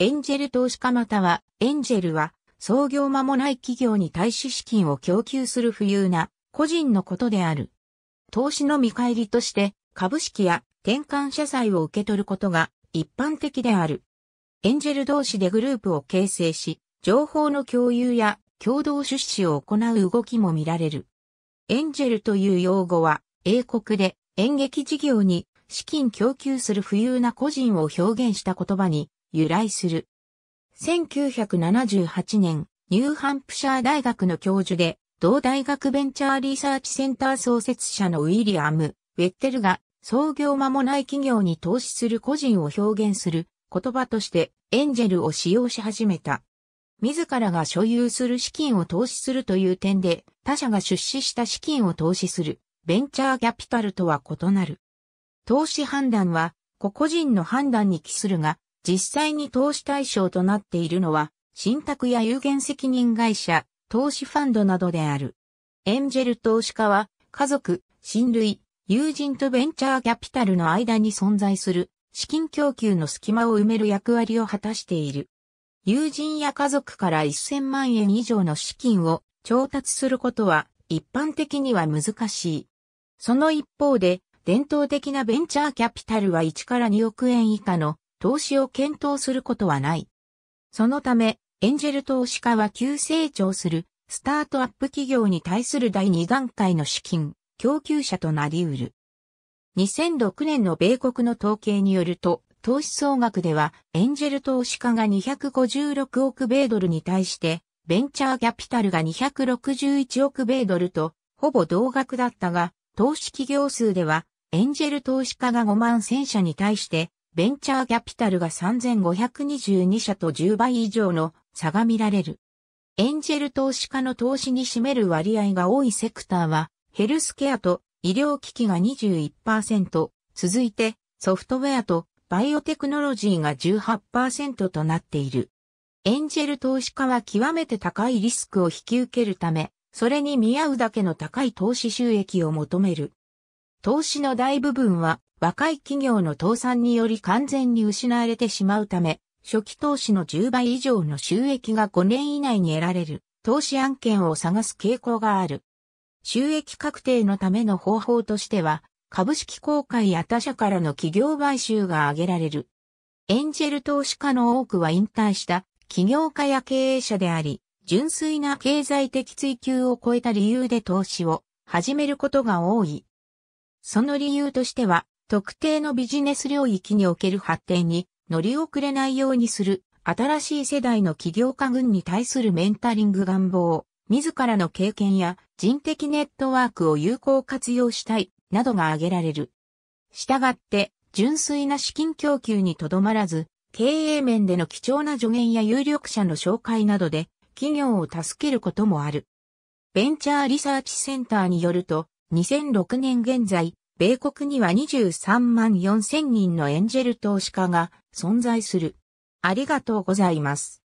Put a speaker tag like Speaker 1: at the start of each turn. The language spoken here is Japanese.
Speaker 1: エンジェル投資家または、エンジェルは、創業間もない企業に対し資金を供給する富裕な個人のことである。投資の見返りとして株式や転換社債を受け取ることが一般的である。エンジェル同士でグループを形成し、情報の共有や共同出資を行う動きも見られる。エンジェルという用語は英国で演劇事業に資金供給する富裕な個人を表現した言葉に由来する。1978年、ニューハンプシャー大学の教授で、同大学ベンチャーリサーチセンター創設者のウィリアム・ウェッテルが創業間もない企業に投資する個人を表現する言葉としてエンジェルを使用し始めた。自らが所有する資金を投資するという点で他社が出資した資金を投資するベンチャーキャピタルとは異なる。投資判断は個々人の判断に帰するが、実際に投資対象となっているのは、信託や有限責任会社、投資ファンドなどである。エンジェル投資家は、家族、親類、友人とベンチャーキャピタルの間に存在する資金供給の隙間を埋める役割を果たしている。友人や家族から1000万円以上の資金を調達することは一般的には難しい。その一方で伝統的なベンチャーキャピタルは1から2億円以下の投資を検討することはない。そのため、エンジェル投資家は急成長するスタートアップ企業に対する第2段階の資金、供給者となり得る。2006年の米国の統計によると、投資総額では、エンジェル投資家が256億米ドルに対して、ベンチャーキャピタルが261億米ドルと、ほぼ同額だったが、投資企業数では、エンジェル投資家が5万1000社に対して、ベンチャーキャピタルが3522社と10倍以上の差が見られる。エンジェル投資家の投資に占める割合が多いセクターは、ヘルスケアと医療機器が21%、続いてソフトウェアとバイオテクノロジーが18%となっている。エンジェル投資家は極めて高いリスクを引き受けるため、それに見合うだけの高い投資収益を求める。投資の大部分は若い企業の倒産により完全に失われてしまうため、初期投資の10倍以上の収益が5年以内に得られる投資案件を探す傾向がある。収益確定のための方法としては、株式公開や他社からの企業買収が挙げられる。エンジェル投資家の多くは引退した企業家や経営者であり、純粋な経済的追求を超えた理由で投資を始めることが多い。その理由としては、特定のビジネス領域における発展に乗り遅れないようにする、新しい世代の起業家群に対するメンタリング願望、自らの経験や人的ネットワークを有効活用したい、などが挙げられる。したがって、純粋な資金供給にとどまらず、経営面での貴重な助言や有力者の紹介などで、企業を助けることもある。ベンチャーリサーチセンターによると、2006年現在、米国には23万4000人のエンジェル投資家が存在する。ありがとうございます。